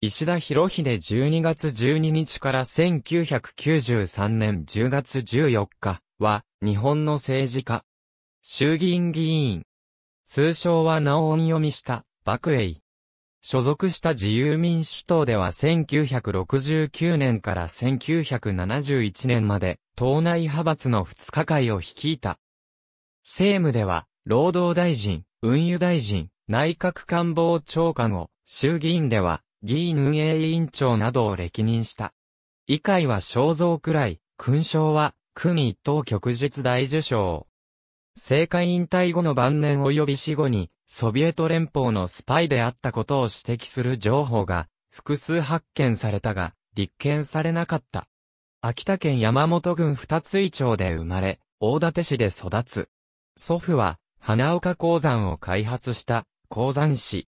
石田博秀12月12日から1993年10月14日は日本の政治家。衆議院議員。通称は名を音読みした幕イ。所属した自由民主党では1969年から1971年まで党内派閥の二日会を率いた。政務では労働大臣、運輸大臣、内閣官房長官を、衆議院では議員運営委員長などを歴任した。以下は肖像くらい、勲章は、組一等局実大受賞。政界引退後の晩年及び死後に、ソビエト連邦のスパイであったことを指摘する情報が、複数発見されたが、立件されなかった。秋田県山本郡二つ井町で生まれ、大館市で育つ。祖父は、花岡鉱山を開発した、鉱山市。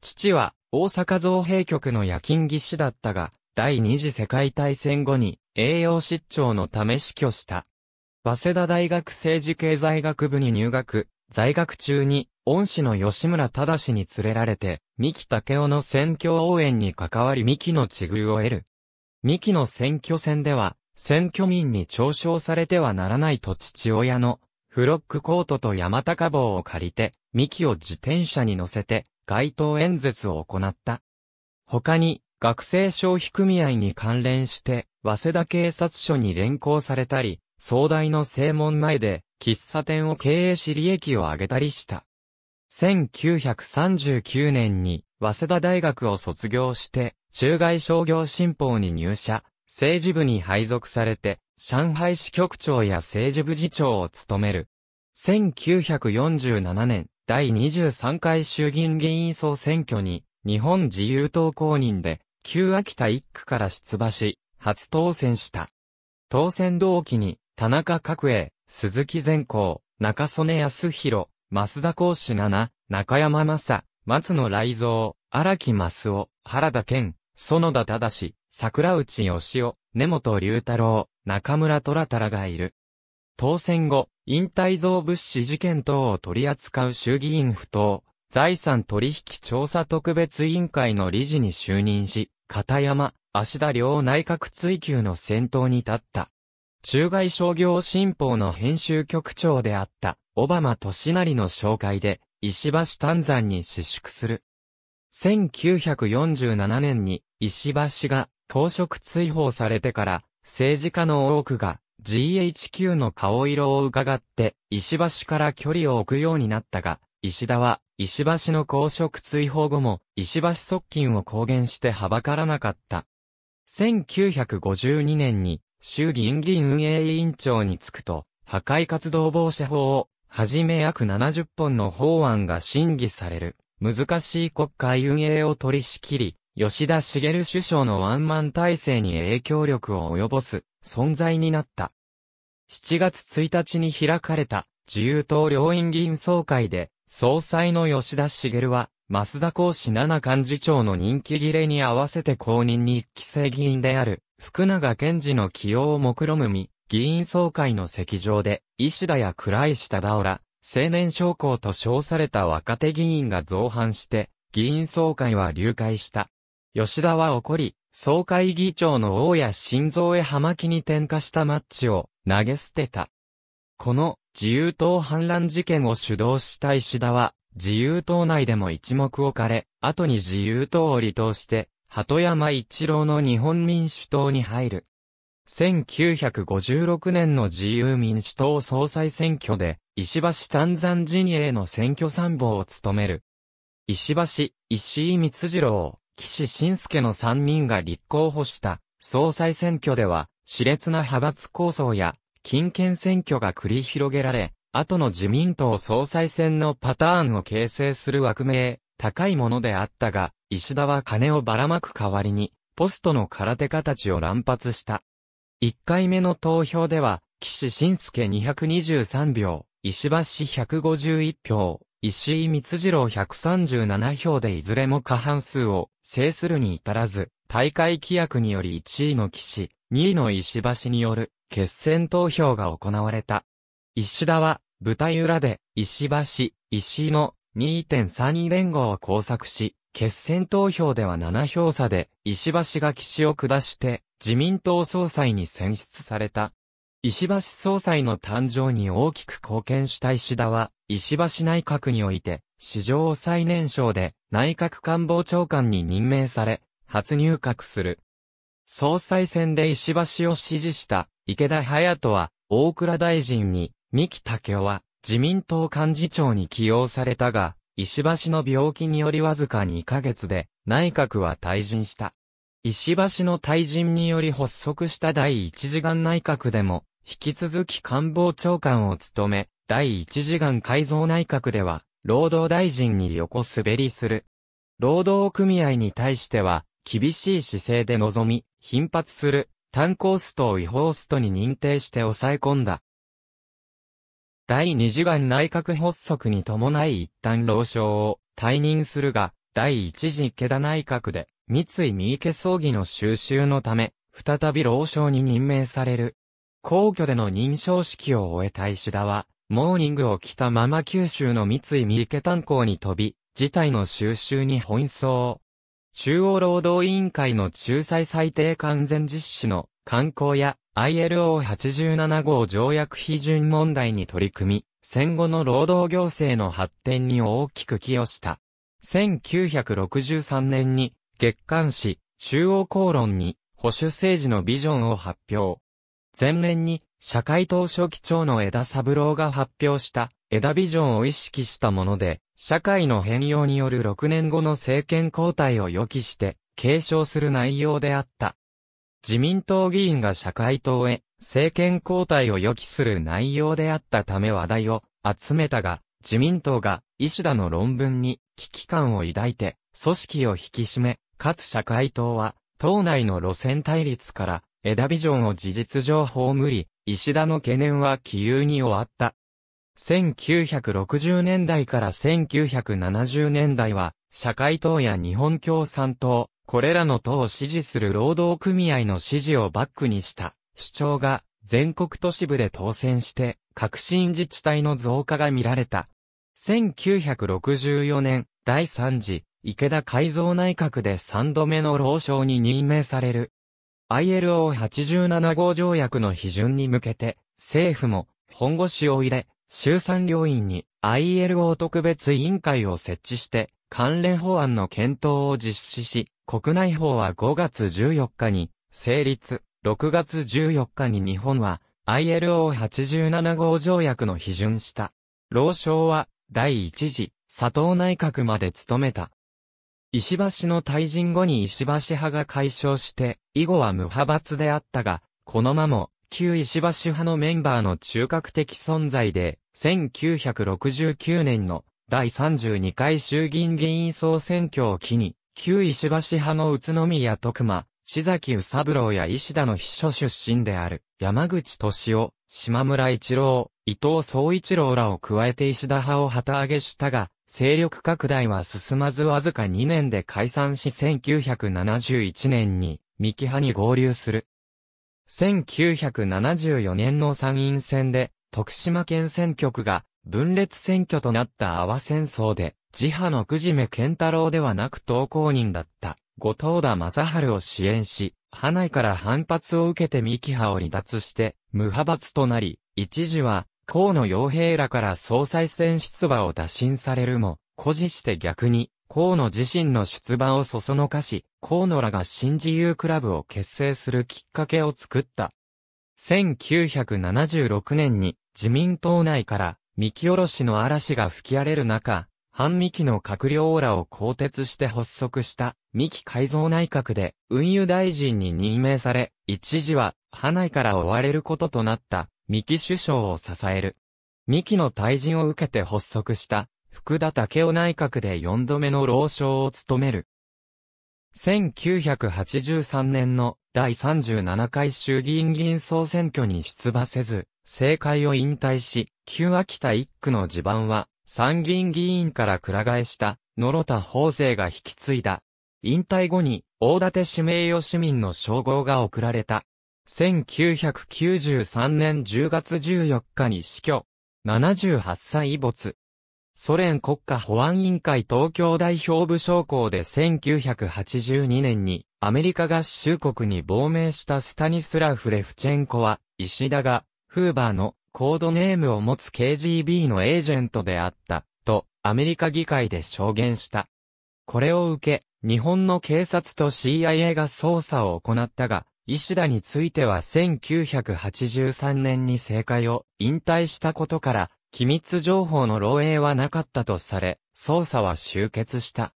父は、大阪造幣局の夜勤技師だったが、第二次世界大戦後に栄養失調のため死去した。早稲田大学政治経済学部に入学、在学中に恩師の吉村正に連れられて、三木武雄の選挙応援に関わり三木の地遇を得る。三木の選挙戦では、選挙民に嘲笑されてはならないと父親のフロックコートと山高帽を借りて、三木を自転車に乗せて、街頭演説を行った。他に、学生消費組合に関連して、早稲田警察署に連行されたり、総大の正門前で、喫茶店を経営し利益を上げたりした。1939年に、早稲田大学を卒業して、中外商業新報に入社、政治部に配属されて、上海市局長や政治部次長を務める。1947年、第23回衆議院議員総選挙に、日本自由党公認で、旧秋田一区から出馬し、初当選した。当選同期に、田中角栄、鈴木善光、中曽根康弘、増田光志七、中山正、松野雷蔵、荒木増夫、原田健、園田忠、桜内義夫、根本龍太郎、中村虎太らがいる。当選後、引退増物資事件等を取り扱う衆議院不当、財産取引調査特別委員会の理事に就任し、片山、足田両内閣追及の先頭に立った。中外商業新報の編集局長であった、オトシ俊成の紹介で、石橋丹山に私縮する。1947年に、石橋が公職追放されてから、政治家の多くが GHQ の顔色を伺って、石橋から距離を置くようになったが、石田は、石橋の公職追放後も、石橋側近を公言してはばからなかった。1952年に、衆議院議員運営委員長に就くと、破壊活動防止法を、はじめ約70本の法案が審議される。難しい国会運営を取り仕切り、吉田茂首相のワンマン体制に影響力を及ぼす存在になった。7月1日に開かれた自由党両院議員総会で、総裁の吉田茂は、増田講師七幹事長の任期切れに合わせて公認に一期生議員である、福永健治の起用を目論むみ、議員総会の席上で、石田や倉石忠夫ら、青年将校と称された若手議員が造反して、議員総会は流会した。吉田は怒り、総会議長の大谷晋三へ葉巻に転化したマッチを投げ捨てた。この自由党反乱事件を主導した石田は、自由党内でも一目置かれ、後に自由党を離党して、鳩山一郎の日本民主党に入る。1956年の自由民主党総裁選挙で、石橋丹山陣営の選挙参謀を務める。石橋、石井光次郎、岸信介の3人が立候補した総裁選挙では、熾烈な派閥構想や、金券選挙が繰り広げられ、後の自民党総裁選のパターンを形成する枠名、高いものであったが、石田は金をばらまく代わりに、ポストの空手家たちを乱発した。1回目の投票では、岸信介223票、石橋151票、石井光次郎137票でいずれも過半数を制するに至らず、大会規約により1位の岸、2位の石橋による決選投票が行われた。石田は舞台裏で石橋、石井の2.32連合を工作し、決選投票では7票差で石橋が岸を下して自民党総裁に選出された。石橋総裁の誕生に大きく貢献した石田は、石橋内閣において、史上最年少で内閣官房長官に任命され、初入閣する。総裁選で石橋を支持した池田隼人は、大倉大臣に、三木武夫は自民党幹事長に起用されたが、石橋の病気によりわずか2ヶ月で内閣は退陣した。石橋の退陣により発足した第一次元内閣でも、引き続き官房長官を務め、第一次元改造内閣では、労働大臣に横滑りする。労働組合に対しては、厳しい姿勢で臨み、頻発する、炭鉱ストを違法ストに認定して抑え込んだ。第二次元内閣発足に伴い一旦老将を退任するが、第一次池田内閣で三井三池葬儀の収集のため、再び老将に任命される。皇居での認証式を終えた石田は、モーニングを着たまま九州の三井三池炭鉱に飛び、事態の収集に奔走。中央労働委員会の仲裁最低完全実施の観光や ILO87 号条約批准問題に取り組み、戦後の労働行政の発展に大きく寄与した。1963年に月刊誌、中央公論に、保守政治のビジョンを発表。前年に、社会党書記長の枝三郎が発表した、枝ビジョンを意識したもので、社会の変容による6年後の政権交代を予期して、継承する内容であった。自民党議員が社会党へ政権交代を予期する内容であったため話題を集めたが、自民党が石田の論文に危機感を抱いて組織を引き締め、かつ社会党は、党内の路線対立から、枝ビジョンを事実上葬り、石田の懸念は起有に終わった。1960年代から1970年代は、社会党や日本共産党、これらの党を支持する労働組合の支持をバックにした主張が全国都市部で当選して革新自治体の増加が見られた。1964年第3次池田改造内閣で3度目の老将に任命される。ILO87 号条約の批准に向けて、政府も本腰を入れ、衆参両院に ILO 特別委員会を設置して、関連法案の検討を実施し、国内法は5月14日に成立、6月14日に日本は ILO87 号条約の批准した。老将は第1次佐藤内閣まで務めた。石橋の退陣後に石橋派が解消して、以後は無派閥であったが、この間も、旧石橋派のメンバーの中核的存在で、1969年の第32回衆議院議員総選挙を機に、旧石橋派の宇都宮徳馬、志崎宇三郎や石田の秘書出身である、山口敏夫、島村一郎、伊藤総一郎らを加えて石田派を旗揚げしたが、勢力拡大は進まずわずか2年で解散し1971年に、三木派に合流する。1974年の参院選で、徳島県選挙区が分裂選挙となった阿波戦争で、自派のくじめ健太郎ではなく投稿人だった後藤田正春を支援し、派内から反発を受けて三木派を離脱して、無派閥となり、一時は、河野洋平らから総裁選出馬を打診されるも、誇示して逆に、河野自身の出馬をそそのかし、河野らが新自由クラブを結成するきっかけを作った。1976年に自民党内から三木下ろしの嵐が吹き荒れる中、反三木の閣僚らを更迭して発足した三木改造内閣で運輸大臣に任命され、一時は派内から追われることとなった三木首相を支える。三木の退陣を受けて発足した福田武雄内閣で四度目の老将を務める。1983年の第37回衆議院議員総選挙に出馬せず、政界を引退し、旧秋田一区の地盤は参議院議員から倉替えした、野呂田法政が引き継いだ。引退後に、大館市名与市民の称号が贈られた。1993年10月14日に死去。78歳遺没。ソ連国家保安委員会東京代表部将校で1982年にアメリカ合衆国に亡命したスタニスラフ・レフチェンコは、石田が、フーバーのコードネームを持つ KGB のエージェントであった、と、アメリカ議会で証言した。これを受け、日本の警察と CIA が捜査を行ったが、石田については1983年に政界を引退したことから、機密情報の漏洩はなかったとされ、捜査は終結した。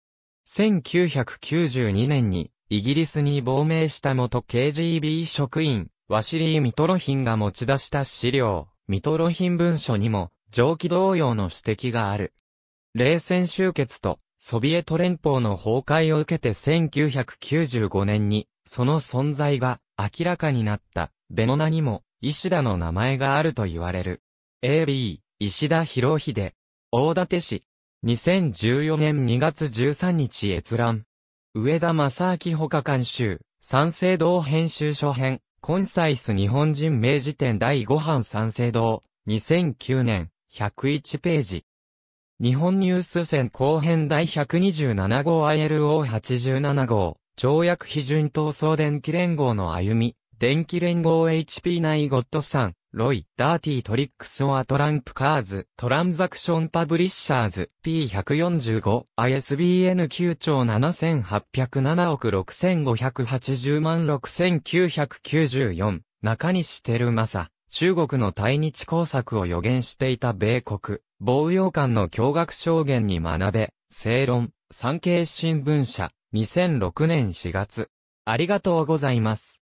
1992年に、イギリスに亡命した元 KGB 職員、ワシリー・ミトロヒンが持ち出した資料。ミトロヒン文書にも、上記同様の指摘がある。冷戦終結と、ソビエト連邦の崩壊を受けて1995年に、その存在が明らかになった、ベノナにも、石田の名前があると言われる。AB、石田博秀。大館市。2014年2月13日閲覧。上田正明保加監修、三省堂編集書編。コンサイス日本人名辞典第5版三省堂、2009年、101ページ。日本ニュース戦後編第127号 ILO87 号、条約批准闘争電気連合の歩み、電気連合 HP 内ゴッドさん、ロイ、ダーティートリックスオアトランプカーズ、トランザクションパブリッシャーズ、P145、ISBN9 兆7807億6580万6994、中西照正、中国の対日工作を予言していた米国、防衛官の驚愕証言に学べ、正論、産経新聞社、2006年4月。ありがとうございます。